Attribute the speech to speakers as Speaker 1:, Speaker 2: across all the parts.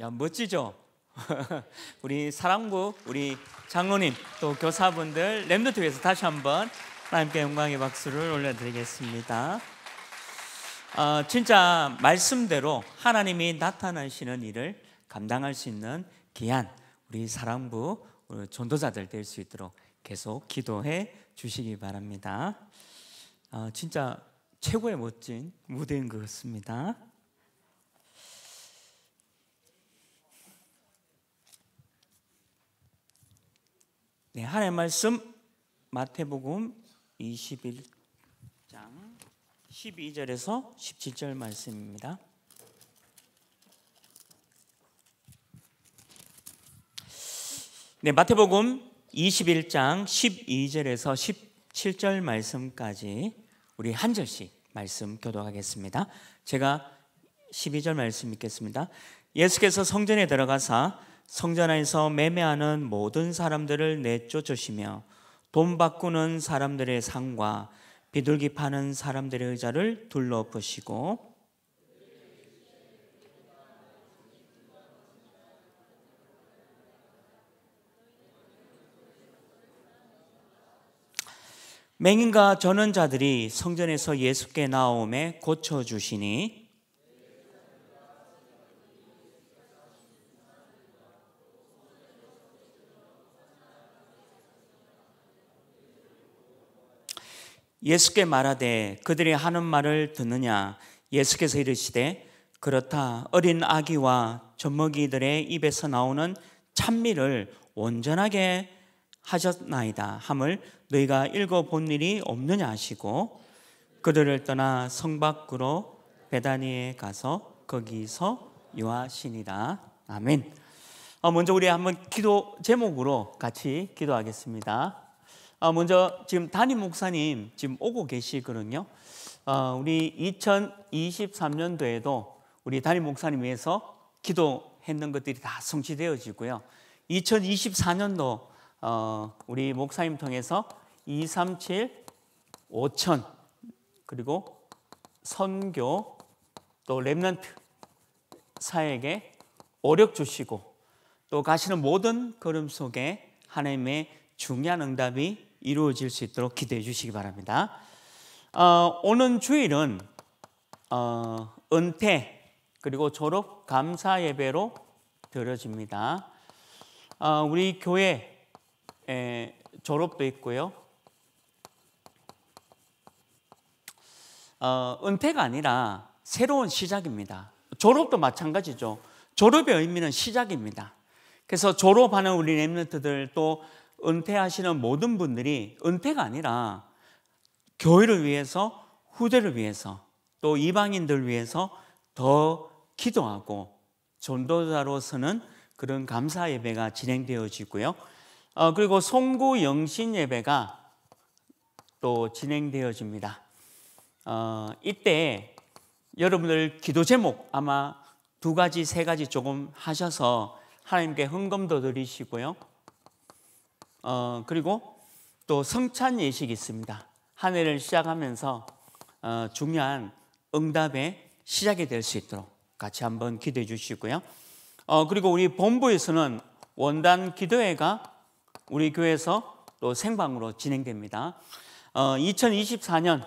Speaker 1: 야 멋지죠? 우리 사랑부 우리 장로님 또 교사분들 렘노트 위해서 다시 한번 하나님께 영광의 박수를 올려드리겠습니다. 어, 진짜 말씀대로 하나님이 나타나시는 일을 감당할 수 있는 기한 우리 사랑부 우리 전도자들 될 수 있도록 계속 기도해 주시기 바랍니다. 어, 진짜 최고의 멋진 무대인 것 같습니다. 네, 하나님의 말씀 마태복음 21장 12절에서 17절 말씀입니다. 네, 마태복음 21장 12절에서 17절 말씀까지 우리 한 절씩 말씀 교도하겠습니다. 제가 12절 말씀 읽겠습니다. 예수께서 성전에 들어가사 성전 에서 매매하는 모든 사람들을 내쫓으시며 돈 바꾸는 사람들의 상과 비둘기 파는 사람들의 의자를 둘러보시고 맹인과 전원자들이 성전에서 예수께 나옴에 고쳐주시니 예수께 말하되 그들이 하는 말을 듣느냐 예수께서 이르시되 그렇다 어린 아기와 젖먹이들의 입에서 나오는 찬미를 온전하게 하셨나이다 함을 너희가 읽어본 일이 없느냐 하시고 그들을 떠나 성 밖으로 베다니에 가서 거기서 요하시니라 아멘 어, 먼저 우리 한번 기도 제목으로 같이 기도하겠습니다 아, 먼저 지금 담임 목사님 지금 오고 계시거든요. 아, 우리 2023년도에도 우리 담임 목사님 위해서 기도했는 것들이 다 성취되어지고요. 2024년도 어, 우리 목사님 통해서 237, 5천 그리고 선교 또 랩런트 사에게 어력 주시고 또 가시는 모든 걸음 속에 하나님의 중요한 응답이 이루어질 수 있도록 기대해 주시기 바랍니다. 어, 오는 주일은 어, 은퇴 그리고 졸업 감사 예배로 드려집니다. 어, 우리 교회 졸업도 있고요. 어, 은퇴가 아니라 새로운 시작입니다. 졸업도 마찬가지죠. 졸업의 의미는 시작입니다. 그래서 졸업하는 우리 랩런트들 또 은퇴하시는 모든 분들이 은퇴가 아니라 교회를 위해서 후대를 위해서 또 이방인들 위해서 더 기도하고 전도자로서는 그런 감사 예배가 진행되어지고요. 어, 그리고 송구 영신 예배가 또 진행되어집니다. 어, 이때 여러분들 기도 제목 아마 두 가지 세 가지 조금 하셔서 하나님께 헌금도 드리시고요. 어, 그리고 또 성찬 예식이 있습니다. 한 해를 시작하면서 어, 중요한 응답의 시작이 될 수 있도록 같이 한번 기도해 주시고요. 어, 그리고 우리 본부에서는 원단 기도회가 우리 교회에서 또 생방으로 진행됩니다. 어, 2024년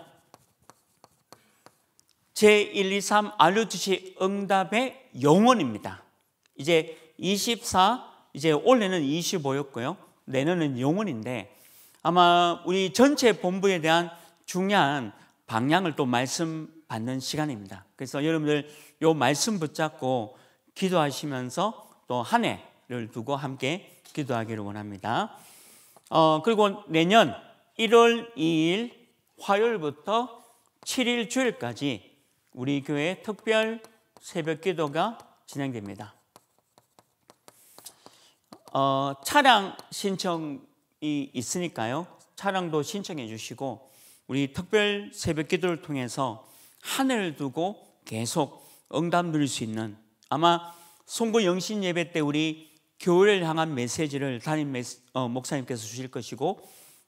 Speaker 1: 제123 알루트시 응답의 영원입니다. 이제 24, 이제 올해는 25였고요. 내년은 영원인데 아마 우리 전체 본부에 대한 중요한 방향을 또 말씀 받는 시간입니다. 그래서 여러분들 요 말씀 붙잡고 기도하시면서 또 한 해를 두고 함께 기도하기를 원합니다. 어, 그리고 내년 1월 2일 화요일부터 7일 주일까지 우리 교회 특별 새벽 기도가 진행됩니다. 어, 차량 신청이 있으니까요. 차량도 신청해 주시고 우리 특별 새벽 기도를 통해서 하늘 두고 계속 응답 누릴 수 있는 아마 송구 영신 예배 때 우리 교회를 향한 메시지를 담임 메시, 어, 목사님께서 주실 것이고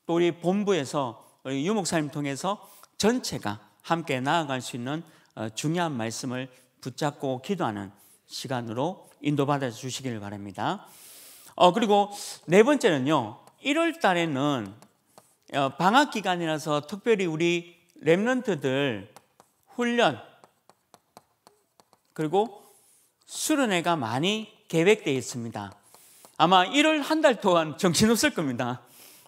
Speaker 1: 또 우리 본부에서 우리 유 목사님 통해서 전체가 함께 나아갈 수 있는 어, 중요한 말씀을 붙잡고 기도하는 시간으로 인도받아 주시기를 바랍니다. 어, 그리고 네 번째는요. 1월 달에는 어, 방학 기간이라서 특별히 우리 랩런트들 훈련 그리고 수련회가 많이 계획되어 있습니다. 아마 1월 한 달 동안 정신없을 겁니다.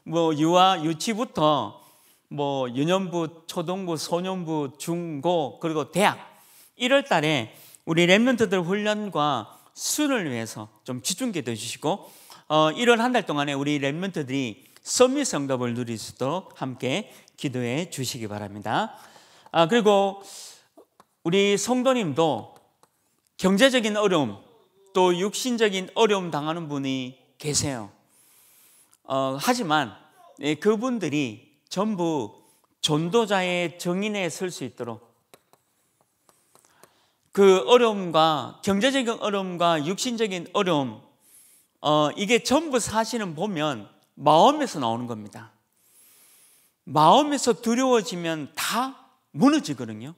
Speaker 1: 뭐 유아 유치부터 뭐 유년부, 초등부, 소년부, 중고 그리고 대학 1월 달에 우리 랩런트들 훈련과 수련을 위해서 좀집중되어 주시고 어, 1월 한달 동안에 우리 랩멘트들이 선미 성답을 누릴 수도 함께 기도해 주시기 바랍니다. 아, 그리고 우리 성도님도 경제적인 어려움 또 육신적인 어려움 당하는 분이 계세요. 어, 하지만 예, 그분들이 전부 전도자의 정인에 설 수 있도록 그 어려움과 경제적인 어려움과 육신적인 어려움 어, 이게 전부 사실은 보면 마음에서 나오는 겁니다. 마음에서 두려워지면 다 무너지거든요.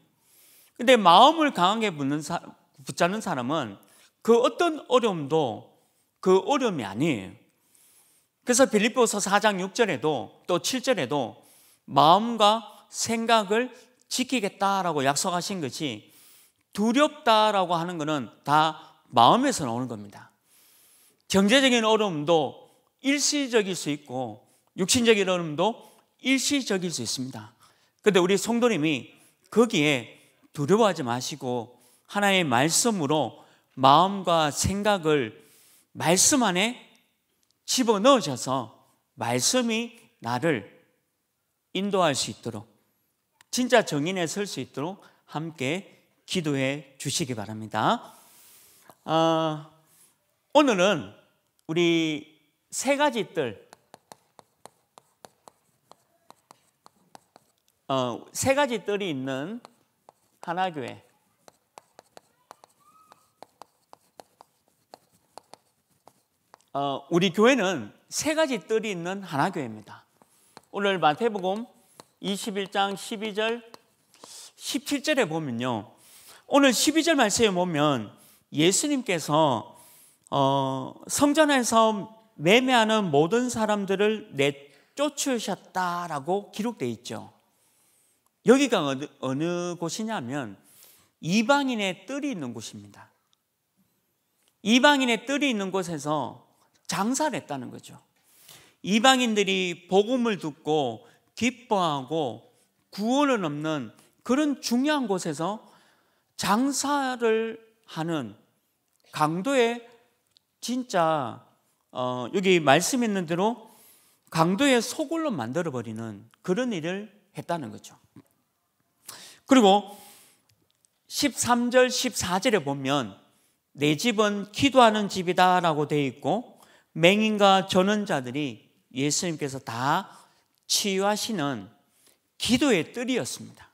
Speaker 1: 근데 마음을 강하게 사, 붙잡는 사람은 그 어떤 어려움도 그 어려움이 아니에요. 그래서 빌리포서 4장 6절에도 또 7절에도 마음과 생각을 지키겠다라고 약속하신 것이 두렵다라고 하는 것은 다 마음에서 나오는 겁니다. 경제적인 어려움도 일시적일 수 있고 육신적인 어려움도 일시적일 수 있습니다. 근데 우리 성도님이 거기에 두려워하지 마시고 하나의 말씀으로 마음과 생각을 말씀 안에 집어 넣으셔서 말씀이 나를 인도할 수 있도록 진짜 정인에 설 수 있도록 함께 기도해 주시기 바랍니다. 어, 오늘은 우리 세 가지 뜰, 어, 세 가지 뜰이 있는 하나교회. 어, 우리 교회는 세 가지 뜰이 있는 하나교회입니다. 오늘 마태복음 21장 12절 17절에 보면요. 오늘 12절 말씀에 보면 예수님께서 어, 성전에서 매매하는 모든 사람들을 내쫓으셨다라고 기록되어 있죠. 여기가 어느, 어느 곳이냐면 이방인의 뜰이 있는 곳입니다. 이방인의 뜰이 있는 곳에서 장사를 했다는 거죠. 이방인들이 복음을 듣고 기뻐하고 구원을 얻는 그런 중요한 곳에서 장사를 하는 강도의 진짜 어, 여기 말씀 있는 대로 강도의 소굴로 만들어버리는 그런 일을 했다는 거죠. 그리고 13절, 14절에 보면 내 집은 기도하는 집이다 라고 되어 있고 맹인과 전원자들이 예수님께서 다 치유하시는 기도의 뜰이었습니다.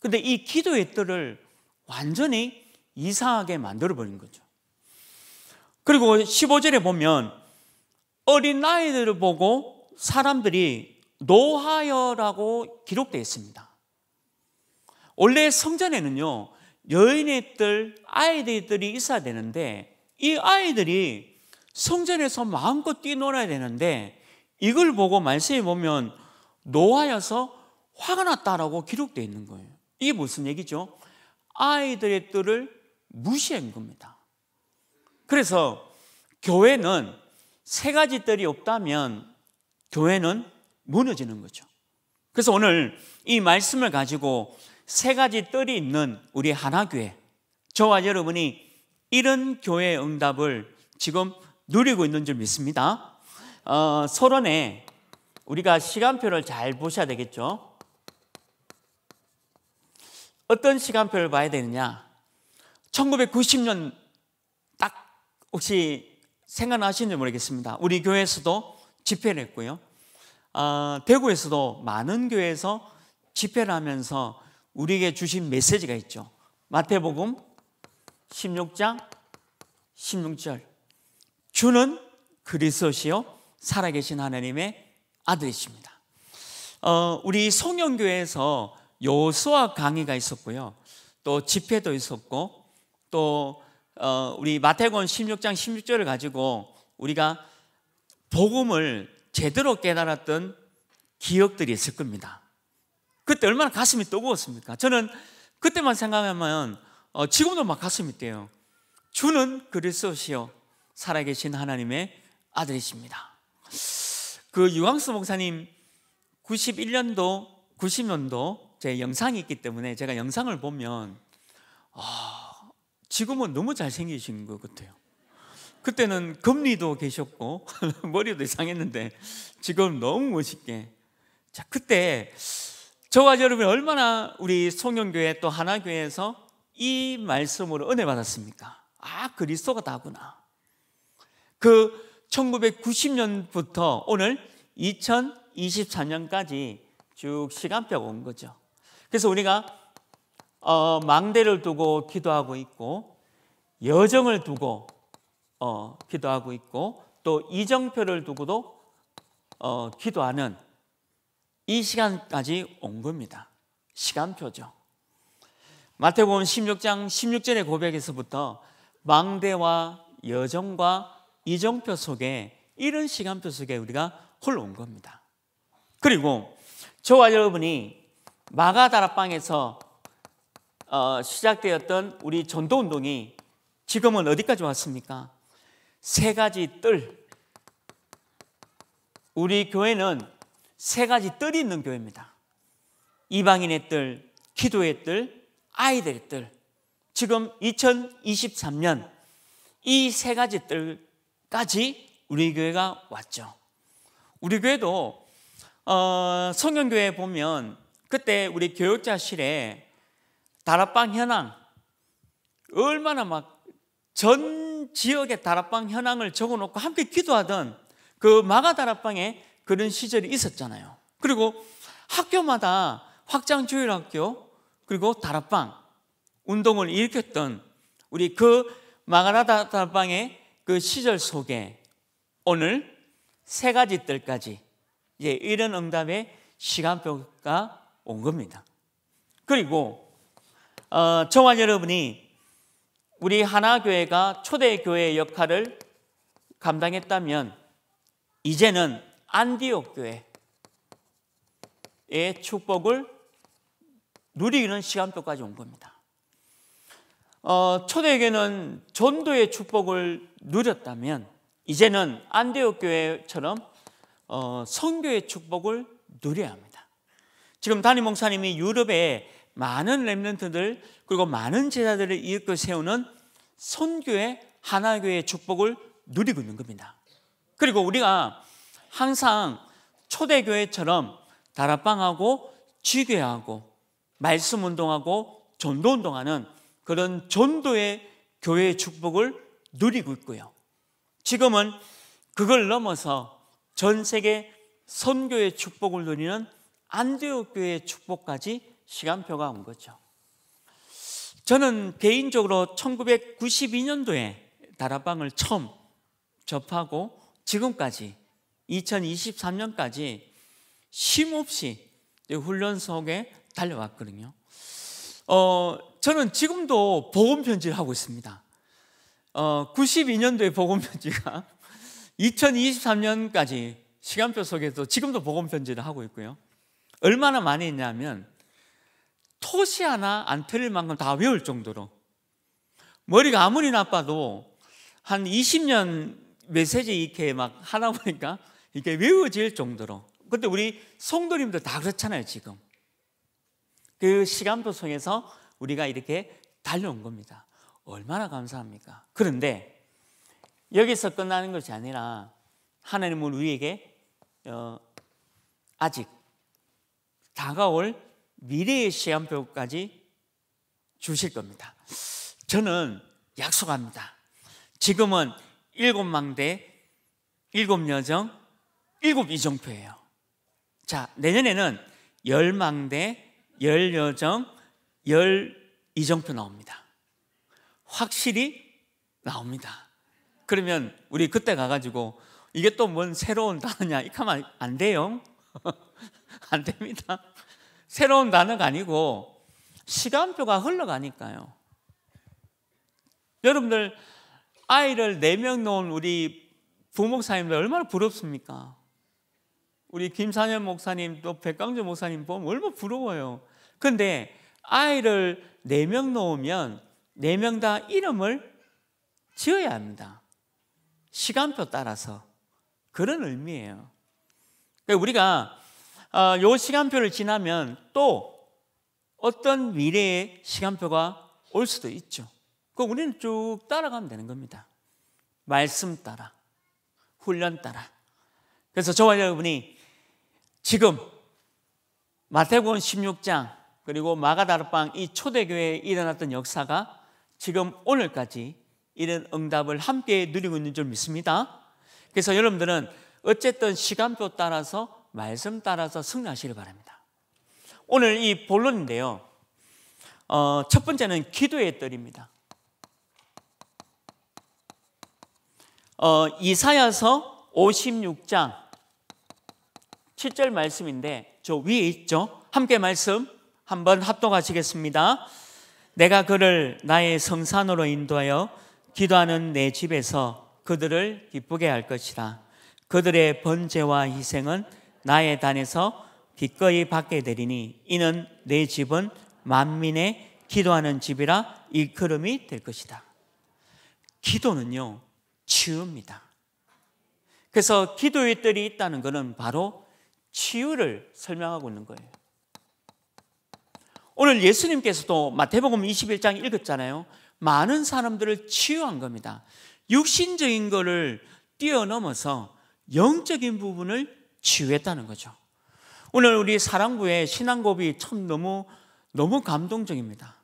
Speaker 1: 근데 이 기도의 뜰을 완전히 이상하게 만들어버린 거죠. 그리고 15절에 보면 어린아이들을 보고 사람들이 노하여라고 기록되어 있습니다. 원래 성전에는요, 여인의 뜰 아이들이 있어야 되는데 이 아이들이 성전에서 마음껏 뛰놀아야 되는데 이걸 보고 말씀해 보면 노하여서 화가 났다라고 기록되어 있는 거예요. 이게 무슨 얘기죠? 아이들의 뜰을 무시한 겁니다. 그래서 교회는 세 가지 뜰이 없다면 교회는 무너지는 거죠. 그래서 오늘 이 말씀을 가지고 세 가지 뜰이 있는 우리 하나교회, 저와 여러분이 이런 교회의 응답을 지금 누리고 있는 줄 믿습니다. 어, 서론에 우리가 시간표를 잘 보셔야 되겠죠. 어떤 시간표를 봐야 되느냐? 1990년 혹시 생각나시는지 모르겠습니다. 우리 교회에서도 집회를 했고요. 아, 대구에서도 많은 교회에서 집회를 하면서 우리에게 주신 메시지가 있죠. 마태복음 16장 16절. 주는 그리스도시요 살아계신 하나님의 아들이십니다. 어, 우리 송영교회에서 요수아 강의가 있었고요. 또 집회도 있었고 또 어, 우리 마태복음 16장 16절을 가지고 우리가 복음을 제대로 깨달았던 기억들이 있을 겁니다. 그때 얼마나 가슴이 뜨거웠습니까? 저는 그때만 생각하면 어, 지금도 막 가슴이 뛰어요. 주는 그리스도시요 살아계신 하나님의 아들이십니다. 그 유황수 목사님 91년도 90년도 제 영상이 있기 때문에 제가 영상을 보면 아, 지금은 너무 잘생기신 것 같아요. 그때는 금리도 계셨고 머리도 이상했는데 지금 너무 멋있게 자 그때 저와 여러분이 얼마나 우리 송영교회 또 하나교회에서 이 말씀으로 은혜 받았습니까? 아 그리스도가 다구나 그 1990년부터 오늘 2023년까지 쭉 시간표가 온 거죠 그래서 우리가 어, 망대를 두고 기도하고 있고 여정을 두고 어, 기도하고 있고 또 이정표를 두고도 어, 기도하는 이 시간까지 온 겁니다. 시간표죠. 마태복음 16장 16절의 고백에서부터 망대와 여정과 이정표 속에 이런 시간표 속에 우리가 홀온 겁니다. 그리고 저와 여러분이 마가다라방에서 어, 시작되었던 우리 전도 운동이 지금은 어디까지 왔습니까? 세 가지 뜰. 우리 교회는 세 가지 뜰이 있는 교회입니다. 이방인의 뜰, 기도의 뜰, 아이들의 뜰. 지금 2023년 이 세 가지 뜰까지 우리 교회가 왔죠. 우리 교회도 어, 성경교회 보면 그때 우리 교육자실에 다락방 현황 얼마나 막 전 지역의 다락방 현황을 적어놓고 함께 기도하던 그 마가 다락방에 그런 시절이 있었잖아요. 그리고 학교마다 확장 주일 학교 그리고 다락방 운동을 일으켰던 우리 그 마가라다 락방의그 시절 속에 오늘 세 가지 뜰까지 이제 이런 응답의 시간표가 온 겁니다. 그리고 어, 저와 여러분이 우리 하나교회가 초대교회의 역할을 감당했다면 이제는 안디옥 교회의 축복을 누리는 시간표까지 온 겁니다. 어, 초대교회는 전도의 축복을 누렸다면 이제는 안디옥 교회처럼 어, 성교의 축복을 누려야 합니다. 지금 담임 목사님이 유럽에 많은 렘넌트들 그리고 많은 제자들을 이끌 세우는 선교의 하나교의 축복을 누리고 있는 겁니다. 그리고 우리가 항상 초대교회처럼 다락방하고 지교회하고 말씀 운동하고 전도 운동하는 그런 전도의 교회의 축복을 누리고 있고요. 지금은 그걸 넘어서 전 세계 선교의 축복을 누리는 안디옥 교회의 축복까지 시간표가 온 거죠. 저는 개인적으로 1992년도에 다락방을 처음 접하고 지금까지 2023년까지 쉼없이 훈련 속에 달려왔거든요. 어, 저는 지금도 복음 편지를 하고 있습니다. 어, 92년도에 복음 편지가 2023년까지 시간표 속에서 지금도 복음 편지를 하고 있고요. 얼마나 많이 했냐면 토시 하나 안 틀릴 만큼 다 외울 정도로 머리가 아무리 나빠도 한 20년 메시지 이렇게 막 하다 보니까 이게 외워질 정도로 근데 우리 성도님들 다 그렇잖아요 지금 그 시간도 속에서 우리가 이렇게 달려온 겁니다 얼마나 감사합니까 그런데 여기서 끝나는 것이 아니라 하나님은 우리에게 어, 아직 다가올 미래의 시간표까지 주실 겁니다. 저는 약속합니다. 지금은 일곱 망대, 일곱 여정, 일곱 이정표예요. 자, 내년에는 열 망대, 열 여정, 열 이정표 나옵니다. 확실히 나옵니다. 그러면 우리 그때 가가지고 이게 또 뭔 새로운 단어냐? 이렇면안 돼요. 안 됩니다. 새로운 단어가 아니고 시간표가 흘러가니까요. 여러분들 아이를 네 명 놓은 우리 부목사님들 얼마나 부럽습니까? 우리 김산현 목사님 또 백강주 목사님 보면 얼마나 부러워요. 근데 아이를 네 명 놓으면 네 명 다 이름을 지어야 합니다. 시간표 따라서 그런 의미예요. 그러니까 우리가 어, 요 시간표를 지나면 또 어떤 미래의 시간표가 올 수도 있죠. 그 우리는 쭉 따라가면 되는 겁니다. 말씀 따라, 훈련 따라. 그래서 저와 여러분이 지금 마태복음 16장 그리고 마가다르방 이 초대교회에 일어났던 역사가 지금 오늘까지 이런 응답을 함께 누리고 있는 줄 믿습니다. 그래서 여러분들은 어쨌든 시간표 따라서 말씀 따라서 승리하시길 바랍니다. 오늘 이 본론인데요. 어, 첫 번째는 기도의 뜰입니다. 어, 이사야서 56장 7절 말씀인데 저 위에 있죠? 함께 말씀 한번 합동하시겠습니다. 내가 그를 나의 성산으로 인도하여 기도하는 내 집에서 그들을 기쁘게 할 것이라. 그들의 번제와 희생은 나의 단에서 기꺼이 받게 되리니 이는 내 집은 만민의 기도하는 집이라 일컬음이 될 것이다. 기도는요 치유입니다. 그래서 기도의 뜰이 있다는 것은 바로 치유를 설명하고 있는 거예요. 오늘 예수님께서도 마태복음 21장 읽었잖아요. 많은 사람들을 치유한 겁니다. 육신적인 거를 뛰어넘어서 영적인 부분을 치유했다는 거죠. 오늘 우리 사랑부의 신앙 고백참 너무 너무 감동적입니다.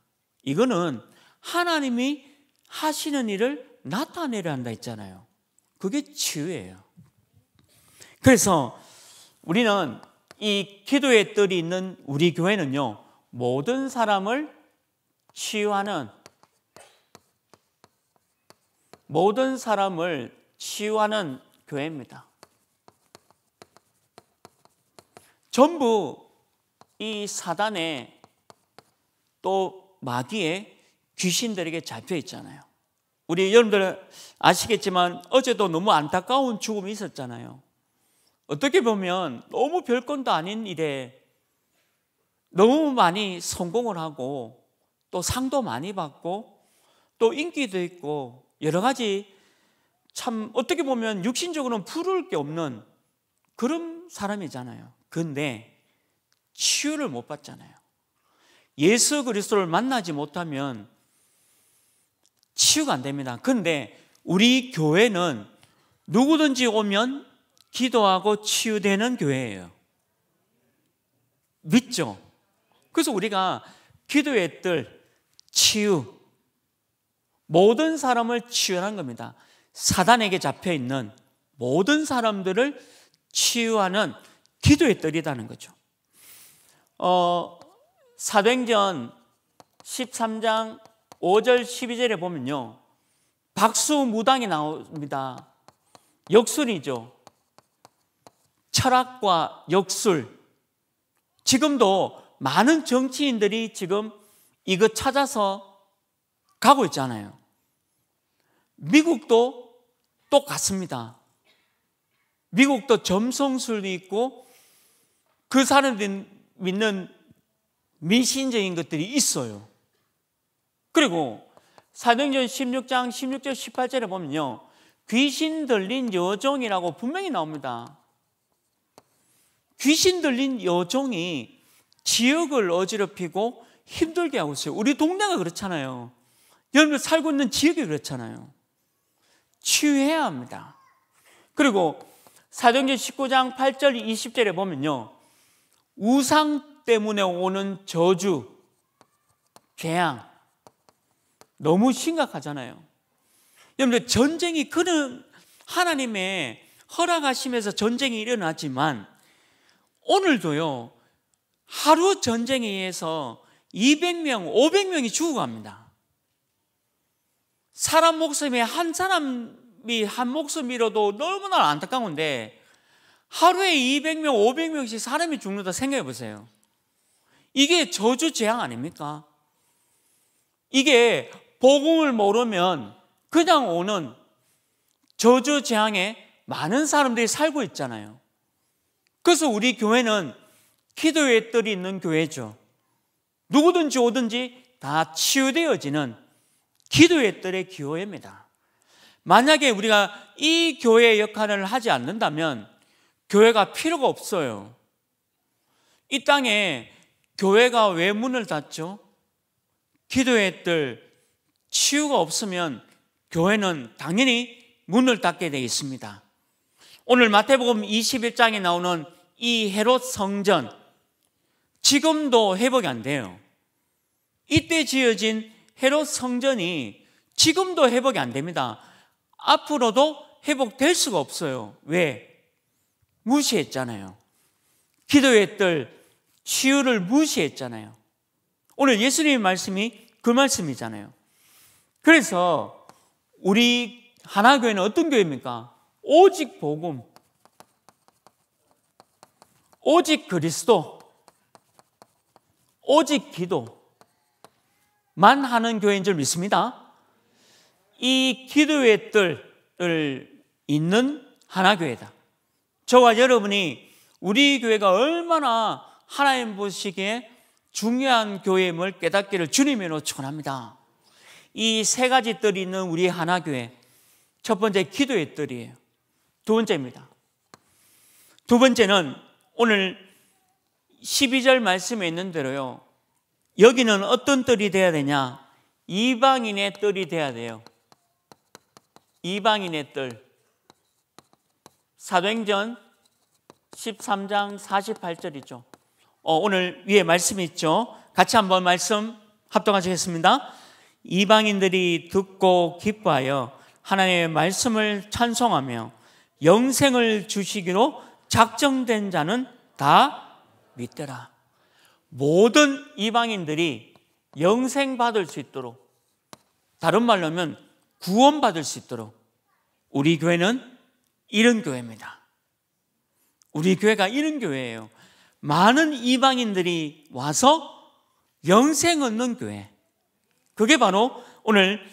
Speaker 1: 이거는 하나님이 하시는 일을 나타내려 한다 했잖아요. 그게 치유예요. 그래서 우리는 이 기도의 뜰이 있는 우리 교회는요. 모든 사람을 치유하는 모든 사람을 치유하는 교회입니다. 전부 이 사단의 또 마귀의 귀신들에게 잡혀 있잖아요. 우리 여러분들 아시겠지만 어제도 너무 안타까운 죽음이 있었잖아요. 어떻게 보면 너무 별건도 아닌 일에 너무 많이 성공을 하고 또 상도 많이 받고 또 인기도 있고 여러 가지 참 어떻게 보면 육신적으로는 부러게 없는 그런 사람이잖아요. 근데 치유를 못 받잖아요. 예수 그리스도를 만나지 못하면 치유가 안 됩니다. 근데 우리 교회는 누구든지 오면 기도하고 치유되는 교회예요. 믿죠? 그래서 우리가 기도의 뜰 치유 모든 사람을 치유하는 겁니다. 사단에게 잡혀 있는 모든 사람들을 치유하는 기도의 떨이라는 거죠. 어, 사도행전 13장 5절 12절에 보면요. 박수 무당이 나옵니다. 역술이죠. 철학과 역술. 지금도 많은 정치인들이 지금 이거 찾아서 가고 있잖아요. 미국도 똑같습니다. 미국도 점성술이 있고 그 사람들이 믿는 미신적인 것들이 있어요. 그리고 사도행전 16장 16절 18절에 보면요. 귀신 들린 여종이라고 분명히 나옵니다. 귀신 들린 여종이 지역을 어지럽히고 힘들게 하고 있어요. 우리 동네가 그렇잖아요. 여러분 살고 있는 지역이 그렇잖아요. 치유해야 합니다. 그리고 사도행전 19장 8절 20절에 보면요. 우상 때문에 오는 저주, 죄악 너무 심각하잖아요. 여러분 전쟁이 그런 하나님의 허락하심에서 전쟁이 일어나지만 오늘도요. 하루 전쟁에 의해서 200명, 500명이 죽어갑니다. 사람 목숨에 한 사람이 한 목숨이라도 너무나 안타까운데 하루에 200명, 500명씩 사람이 죽는다 생각해 보세요. 이게 저주 재앙 아닙니까? 이게 복음을 모르면 그냥 오는 저주 재앙에 많은 사람들이 살고 있잖아요. 그래서 우리 교회는 기도의 뜰이 있는 교회죠. 누구든지 오든지 다 치유되어지는 기도의 뜰의 교회입니다. 만약에 우리가 이 교회의 역할을 하지 않는다면 교회가 필요가 없어요. 이 땅에 교회가 왜 문을 닫죠? 기도회 뜰 치유가 없으면 교회는 당연히 문을 닫게 되어 있습니다. 오늘 마태복음 21장에 나오는 이 헤롯 성전 지금도 회복이 안 돼요. 이때 지어진 헤롯 성전이 지금도 회복이 안 됩니다. 앞으로도 회복될 수가 없어요. 왜? 무시했잖아요. 기도의 뜰 치유를 무시했잖아요. 오늘 예수님의 말씀이 그 말씀이잖아요. 그래서 우리 하나교회는 어떤 교회입니까? 오직 복음, 오직 그리스도, 오직 기도만 하는 교회인 줄 믿습니다. 이 기도의 뜰을 있는 하나교회다. 저와 여러분이 우리 교회가 얼마나 하나님 보시기에 중요한 교회임을 깨닫기를 주님의 노천합니다. 이 세 가지 뜰이 있는 우리 하나교회. 첫 번째 기도의 뜰이에요. 두 번째입니다. 두 번째는 오늘 12절 말씀에 있는 대로요. 여기는 어떤 뜰이 돼야 되냐? 이방인의 뜰이 돼야 돼요. 이방인의 뜰. 사도행전 13장 48절이죠. 어, 오늘 위에 말씀이 있죠. 같이 한번 말씀 합동하시겠습니다. 이방인들이 듣고 기뻐하여 하나님의 말씀을 찬송하며 영생을 주시기로 작정된 자는 다 믿더라. 모든 이방인들이 영생 받을 수 있도록 다른 말로 하면 구원 받을 수 있도록 우리 교회는 이런 교회입니다. 우리 교회가 이런 교회예요. 많은 이방인들이 와서 영생 얻는 교회. 그게 바로 오늘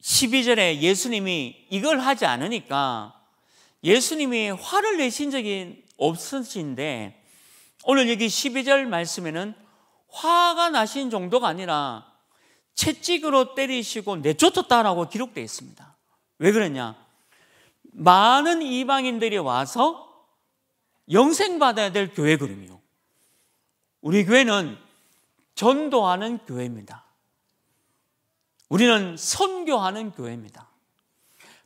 Speaker 1: 12절에 예수님이 이걸 하지 않으니까 예수님이 화를 내신 적이 없으신데 오늘 여기 12절 말씀에는 화가 나신 정도가 아니라 채찍으로 때리시고 내쫓았다라고 기록되어 있습니다. 왜 그러냐? 많은 이방인들이 와서 영생받아야 될 교회 그림이요. 우리 교회는 전도하는 교회입니다. 우리는 선교하는 교회입니다.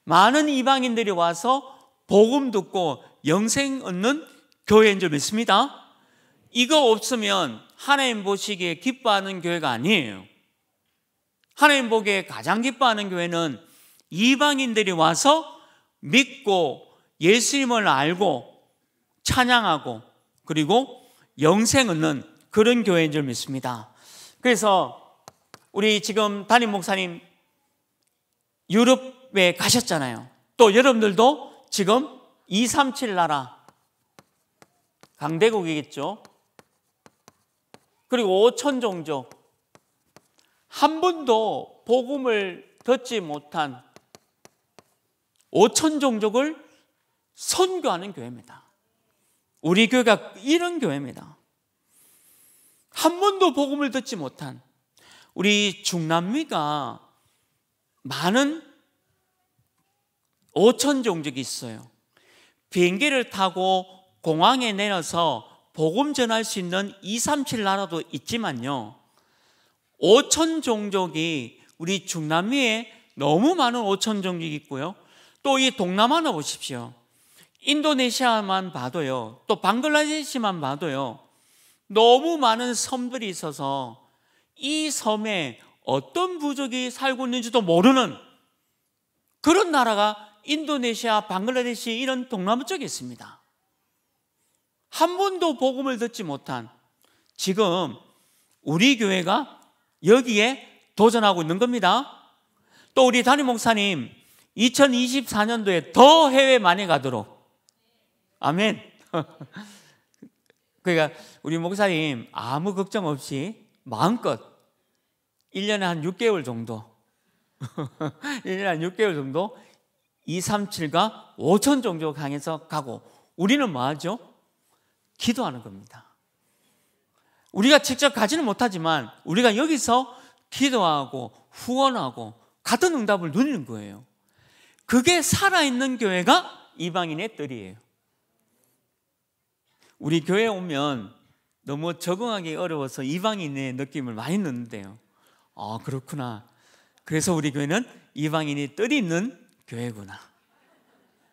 Speaker 1: 많은 이방인들이 와서 복음 듣고 영생 얻는 교회인 줄 믿습니다. 이거 없으면 하나님 보시기에 기뻐하는 교회가 아니에요. 하나님 보기에 가장 기뻐하는 교회는 이방인들이 와서 믿고 예수님을 알고 찬양하고 그리고 영생 얻는 그런 교회인 줄 믿습니다. 그래서 우리 지금 담임 목사님 유럽에 가셨잖아요. 또 여러분들도 지금 237 나라 강대국이겠죠. 그리고 5천 종족 한 번도 복음을 듣지 못한 5천 종족을 선교하는 교회입니다. 우리 교회가 이런 교회입니다. 한 번도 복음을 듣지 못한 우리 중남미가 많은 5천 종족이 있어요. 비행기를 타고 공항에 내려서 복음 전할 수 있는 237 나라도 있지만요. 5천 종족이 우리 중남미에 너무 많은 5천 종족이 있고요. 또이 동남아나 보십시오. 인도네시아만 봐도요. 또 방글라데시만 봐도요. 너무 많은 섬들이 있어서 이 섬에 어떤 부족이 살고 있는지도 모르는 그런 나라가 인도네시아, 방글라데시 이런 동남아 쪽에 있습니다. 한 번도 복음을 듣지 못한 지금 우리 교회가 여기에 도전하고 있는 겁니다. 또 우리 담임 목사님 2024년도에 더 해외 많이 가도록. 아멘. 그러니까 우리 목사님 아무 걱정 없이 마음껏 1년에 한 6개월 정도 1년에 한 6개월 정도 237과 5천 정도 강해서 가고 우리는 뭐 하죠? 기도하는 겁니다. 우리가 직접 가지는 못하지만 우리가 여기서 기도하고 후원하고 같은 응답을 누리는 거예요. 그게 살아있는 교회가 이방인의 뜰이에요. 우리 교회 오면 너무 적응하기 어려워서 이방인의 느낌을 많이 넣는데요. 아, 그렇구나. 그래서 우리 교회는 이방인이 뜰이 있는 교회구나.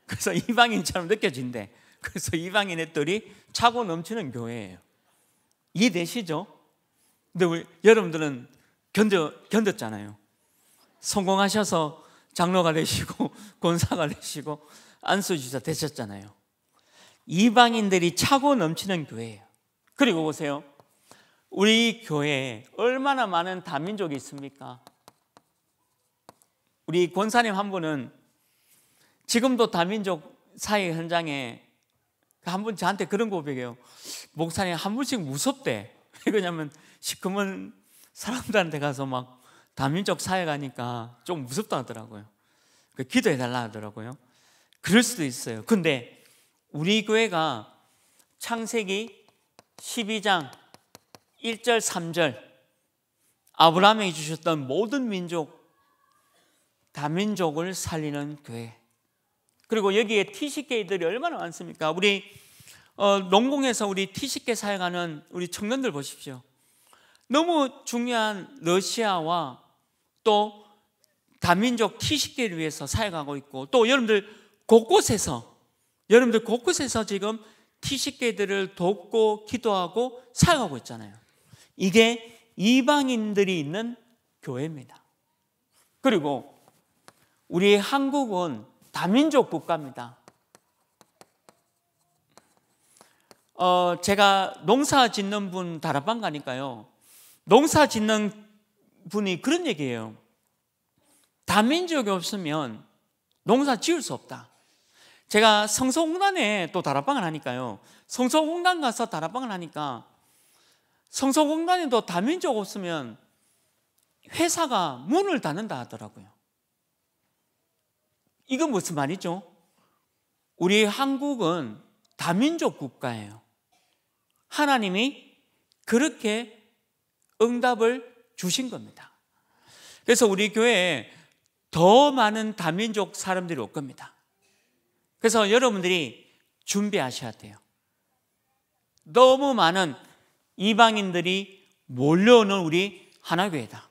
Speaker 1: 그래서 이방인처럼 느껴진대. 그래서 이방인의 뜰이 차고 넘치는 교회예요. 이해되시죠? 근데 우리, 여러분들은 견뎌, 견뎠잖아요. 성공하셔서 장로가 되시고 권사가 되시고 안수주사 되셨잖아요. 이방인들이 차고 넘치는 교회예요. 그리고 보세요. 우리 교회에 얼마나 많은 다민족이 있습니까? 우리 권사님 한 분은 지금도 다민족 사회 현장에 한 분 저한테 그런 고백이에요. 목사님 한 분씩 무섭대. 왜냐면 그러 시커먼 사람들한테 가서 막 다민족 사회 가니까 좀 무섭다 하더라고요. 그러니까 기도해 달라 하더라고요. 그럴 수도 있어요. 근데 우리 교회가 창세기 12장 1절 3절 아브라함에게 주셨던 모든 민족 다민족을 살리는 교회. 그리고 여기에 TCK들이 얼마나 많습니까? 우리 어, 농공에서 우리 TCK 사역하는 우리 청년들 보십시오. 너무 중요한 러시아와 또 다민족 티식계를 위해서 사역하고 있고 또 여러분들 곳곳에서 여러분들 곳곳에서 지금 티식계들을 돕고 기도하고 사역하고 있잖아요. 이게 이방인들이 있는 교회입니다. 그리고 우리 한국은 다민족 국가입니다. 어, 제가 농사 짓는 분 다락방 가니까요. 농사 짓는 분이 그런 얘기예요. 다민족이 없으면 농사 지을 수 없다. 제가 성서공단에 또 다락방을 하니까요. 성서공단 가서 다락방을 하니까 성서공단에도 다민족 없으면 회사가 문을 닫는다 하더라고요. 이건 무슨 말이죠? 우리 한국은 다민족 국가예요. 하나님이 그렇게 응답을 주신 겁니다. 그래서 우리 교회에 더 많은 다민족 사람들이 올 겁니다. 그래서 여러분들이 준비하셔야 돼요. 너무 많은 이방인들이 몰려오는 우리 하나교회다.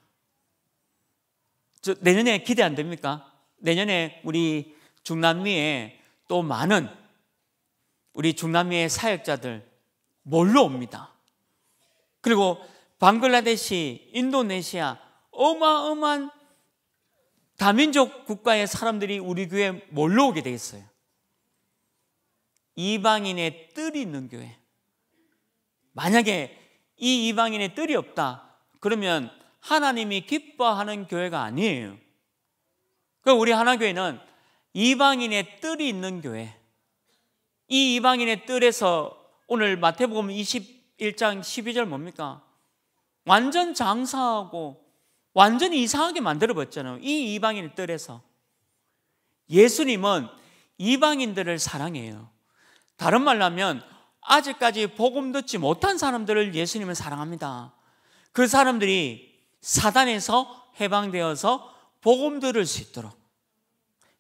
Speaker 1: 내년에 기대 안 됩니까? 내년에 우리 중남미에 또 많은 우리 중남미의 사역자들 몰려옵니다. 그리고 방글라데시, 인도네시아 어마어마한 다민족 국가의 사람들이 우리 교회에 몰려 오게 되겠어요? 이방인의 뜰이 있는 교회. 만약에 이 이방인의 뜰이 없다. 그러면 하나님이 기뻐하는 교회가 아니에요. 그 우리 하나교회는 이방인의 뜰이 있는 교회. 이 이방인의 뜰에서 오늘 마태복음 21장 12절 뭡니까? 완전 장사하고 완전히 이상하게 만들어버렸잖아요. 이 이방인 뜰에서. 예수님은 이방인들을 사랑해요. 다른 말로 하면 아직까지 복음 듣지 못한 사람들을 예수님은 사랑합니다. 그 사람들이 사단에서 해방되어서 복음 들을 수 있도록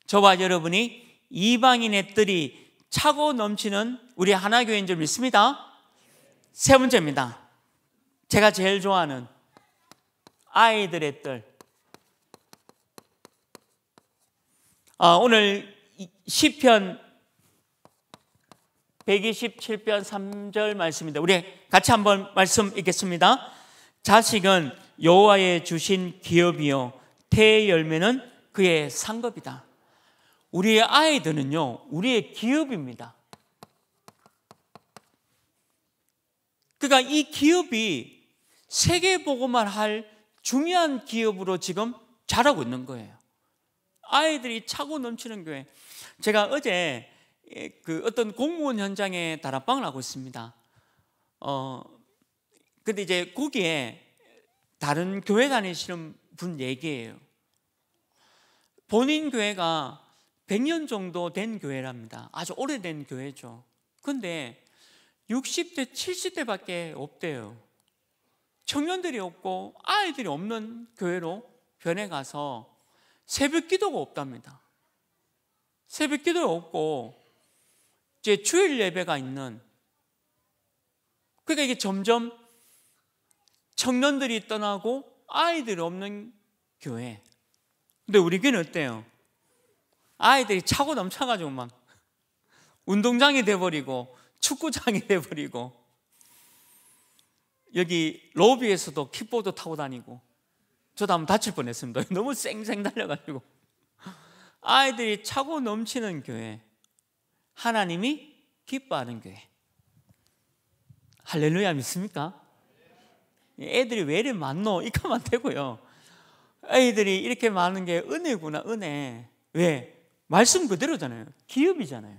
Speaker 1: 저와 여러분이 이방인의 뜰이 차고 넘치는 우리 하나교인줄 믿습니다. 세 번째입니다. 제가 제일 좋아하는 아이들의 뜰. 아, 오늘 시편 127편 3절 말씀입니 우리 같이 한번 말씀 읽겠습니다. 자식은 여호와의 주신 기업이요 태의 열매는 그의 상급이다. 우리의 아이들은요, 우리의 기업입니다. 그러니까 이 기업이 세계 보고만 할 중요한 기업으로 지금 자라고 있는 거예요. 아이들이 차고 넘치는 교회. 제가 어제 예, 그 어떤 공무원 현장에 다락방을 하고 있습니다. 어, 근데 이제 거기에 다른 교회 다니시는 분 얘기예요. 본인 교회가 100년 정도 된 교회랍니다. 아주 오래된 교회죠. 근데 60대, 70대밖에 없대요. 청년들이 없고 아이들이 없는 교회로 변해가서 새벽 기도가 없답니다. 새벽 기도가 없고 이제 주일 예배가 있는 그러니까 이게 점점 청년들이 떠나고 아이들이 없는 교회. 근데 우리 교회는 어때요? 아이들이 차고 넘쳐가지고 막 운동장이 돼버리고 축구장이 돼버리고 여기 로비에서도 킥보드 타고 다니고 저도 한번 다칠 뻔했습니다. 너무 쌩쌩 달려가지고 아이들이 차고 넘치는 교회, 하나님이 기뻐하는 교회. 할렐루야 믿습니까? 애들이 왜 이리 많노? 이거만 되고요. 애들이 이렇게 많은 게 은혜구나 은혜. 왜? 말씀 그대로잖아요. 기업이잖아요.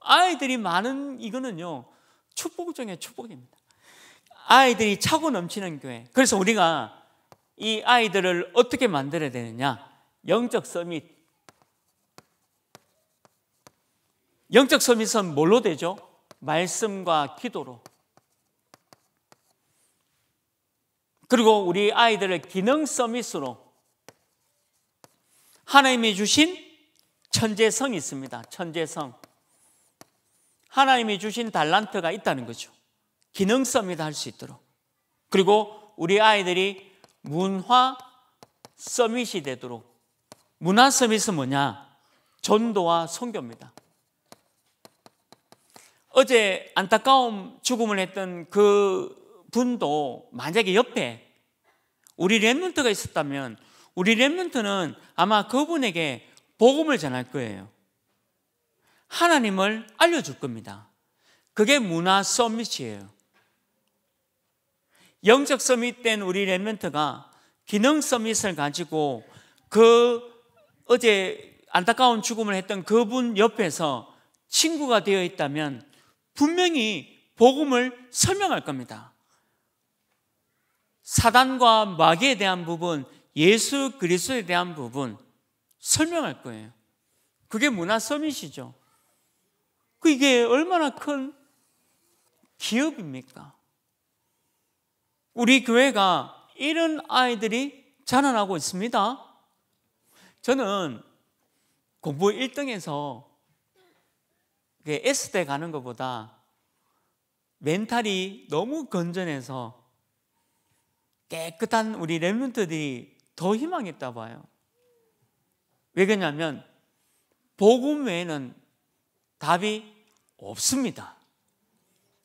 Speaker 1: 아이들이 많은 이거는요 축복 중에 축복입니다. 아이들이 차고 넘치는 교회. 그래서 우리가 이 아이들을 어떻게 만들어야 되느냐? 영적 서밋. 영적 서밋은 뭘로 되죠? 말씀과 기도로. 그리고 우리 아이들을 기능 서밋으로 하나님이 주신 천재성이 있습니다. 천재성. 하나님이 주신 달란트가 있다는 거죠. 기능 서밋을 할수 있도록 그리고 우리 아이들이 문화 서밋이 되도록 문화 서밋은 뭐냐? 전도와 선교입니다. 어제 안타까운 죽음을 했던 그 분도 만약에 옆에 우리 랩몬트가 있었다면 우리 랩몬트는 아마 그분에게 복음을 전할 거예요. 하나님을 알려줄 겁니다. 그게 문화 서밋이에요. 영적 서밋된 우리 랩멘트가 기능 서밋을 가지고 그 어제 안타까운 죽음을 했던 그분 옆에서 친구가 되어 있다면 분명히 복음을 설명할 겁니다. 사단과 마귀에 대한 부분, 예수 그리스도에 대한 부분 설명할 거예요. 그게 문화 서밋이죠. 그게 얼마나 큰 기업입니까? 우리 교회가 이런 아이들이 자라나고 있습니다. 저는 공부 1등에서 S대 가는 것보다 멘탈이 너무 건전해서 깨끗한 우리 랩런트들이 더 희망했다 봐요. 왜 그러냐면 복음 외에는 답이 없습니다.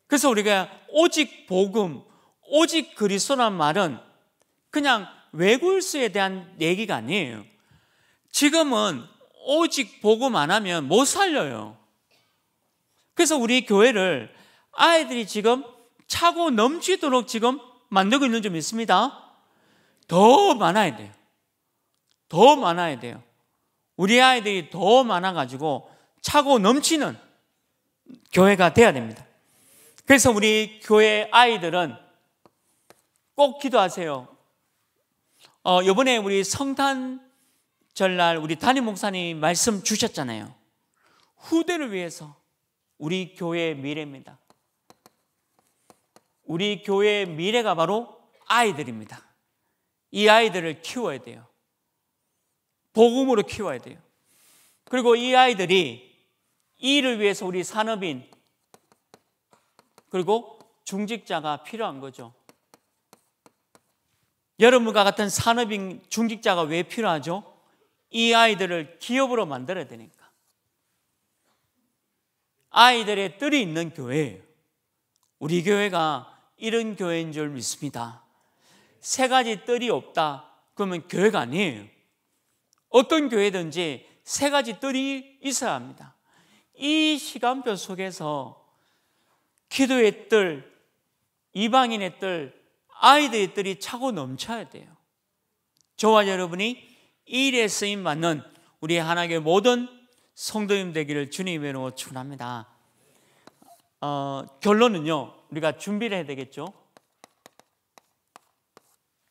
Speaker 1: 그래서 우리가 오직 복음, 오직 그리스도란 말은 그냥 외골수에 대한 얘기가 아니에요. 지금은 오직 복음 안 하면 못 살려요. 그래서 우리 교회를 아이들이 지금 차고 넘치도록 지금 만들고 있는 점 있습니다. 더 많아야 돼요. 더 많아야 돼요. 우리 아이들이 더 많아가지고 차고 넘치는 교회가 돼야 됩니다. 그래서 우리 교회 아이들은 꼭 기도하세요. 어, 요번에 우리 성탄절 날 우리 담임 목사님 말씀 주셨잖아요. 후대를 위해서 우리 교회의 미래입니다. 우리 교회의 미래가 바로 아이들입니다. 이 아이들을 키워야 돼요. 복음으로 키워야 돼요. 그리고 이 아이들이 이를 위해서 우리 산업인 그리고 중직자가 필요한 거죠. 여러분과 같은 산업인 중직자가 왜 필요하죠? 이 아이들을 기업으로 만들어야 되니까. 아이들의 뜰이 있는 교회예요. 우리 교회가 이런 교회인 줄 믿습니다. 세 가지 뜰이 없다. 그러면 교회가 아니에요. 어떤 교회든지 세 가지 뜰이 있어야 합니다. 이 시간표 속에서 기도의 뜰, 이방인의 뜰, 아이들이 차고 넘쳐야 돼요. 저와 여러분이 일에 쓰임 받는 우리 하나님의 모든 성도님 되기를 주님의 이름으로 축원합니다. 어, 결론은요. 우리가 준비를 해야 되겠죠.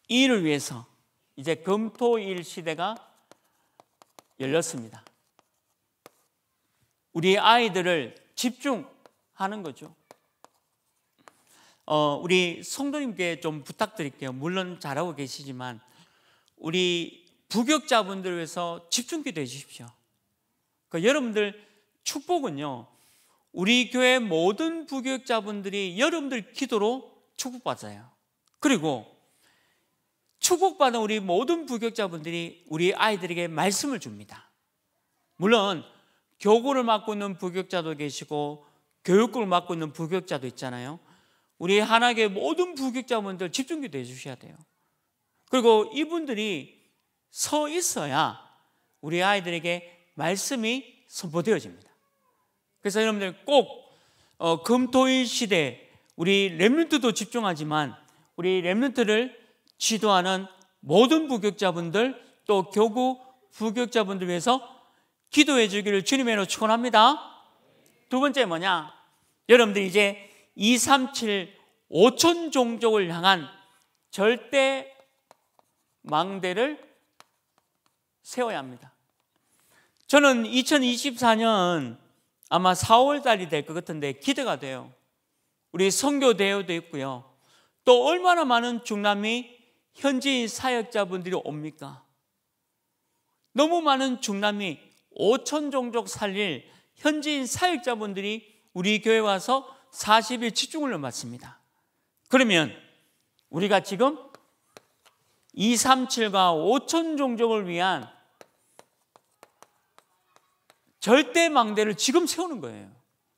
Speaker 1: 일을 위해서 이제 금토일 시대가 열렸습니다. 우리 아이들을 집중하는 거죠. 어, 우리 성도님께 좀 부탁드릴게요. 물론 잘하고 계시지만 우리 부격자분들 위해서 집중 기도해 주십시오. 그러니까 여러분들 축복은요. 우리 교회 모든 부교육자분들이 여러분들 기도로 축복받아요. 그리고 축복받은 우리 모든 부교육자분들이 우리 아이들에게 말씀을 줍니다. 물론 교구를 맡고 있는 부교육자도 계시고 교육국을 맡고 있는 부교육자도 있잖아요. 우리 한학의 모든 부격자분들 집중 기도해 주셔야 돼요. 그리고 이분들이 서 있어야 우리 아이들에게 말씀이 선포되어집니다. 그래서 여러분들 꼭 어, 금토일 시대 우리 렘런트도 집중하지만 우리 렘런트를 지도하는 모든 부격자분들 또 교구 부격자분들 위해서 기도해 주기를 주님의 로 축원합니다. 두 번째 뭐냐? 여러분들 이제 237 5천 종족을 향한 절대 망대를 세워야 합니다. 저는 2024년 아마 4월 달이 될 것 같은데 기대가 돼요. 우리 선교 대회도 있고요. 또 얼마나 많은 중남미 현지인 사역자분들이 옵니까? 너무 많은 중남미 5천 종족 살릴 현지인 사역자분들이 우리 교회 와서 40일 치중을 넘었습니다 그러면 우리가 지금 237과 5천 종족을 위한 절대 망대를 지금 세우는 거예요.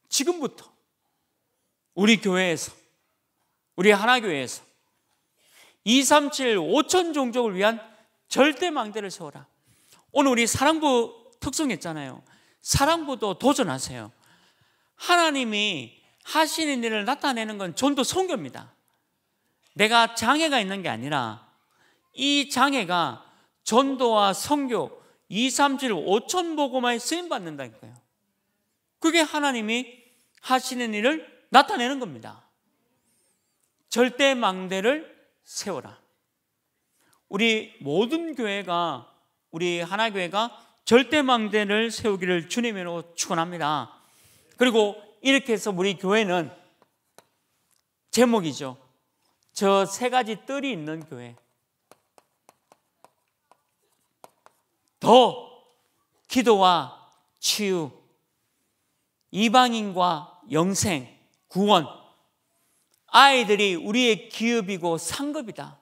Speaker 1: 지금부터 우리 교회에서 우리 하나교회에서 237 5천 종족을 위한 절대 망대를 세워라. 오늘 우리 사랑부 특성했잖아요. 사랑부도 도전하세요. 하나님이 하시는 일을 나타내는 건 전도 성교입니다 내가 장애가 있는 게 아니라 이 장애가 전도와 선교 2, 3, 7, 5천 보고만 쓰임 받는다니까요. 그게 하나님이 하시는 일을 나타내는 겁니다. 절대 망대를 세워라. 우리 모든 교회가 우리 하나 교회가 절대 망대를 세우기를 주님으로 축원합니다. 그리고 이렇게 해서 우리 교회는 제목이죠. 저 세 가지 뜰이 있는 교회. 더 기도와 치유, 이방인과 영생, 구원. 아이들이 우리의 기업이고 상급이다.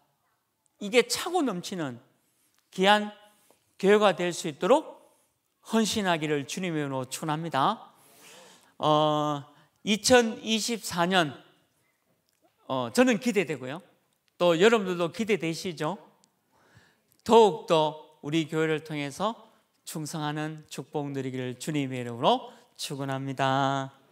Speaker 1: 이게 차고 넘치는 귀한 교회가 될 수 있도록 헌신하기를 주님의 은으로 축원합니다. 어, 2024년 어, 저는 기대되고요. 또 여러분들도 기대되시죠? 더욱더 우리 교회를 통해서 충성하는 축복 누리기를 주님의 이름으로 축원합니다.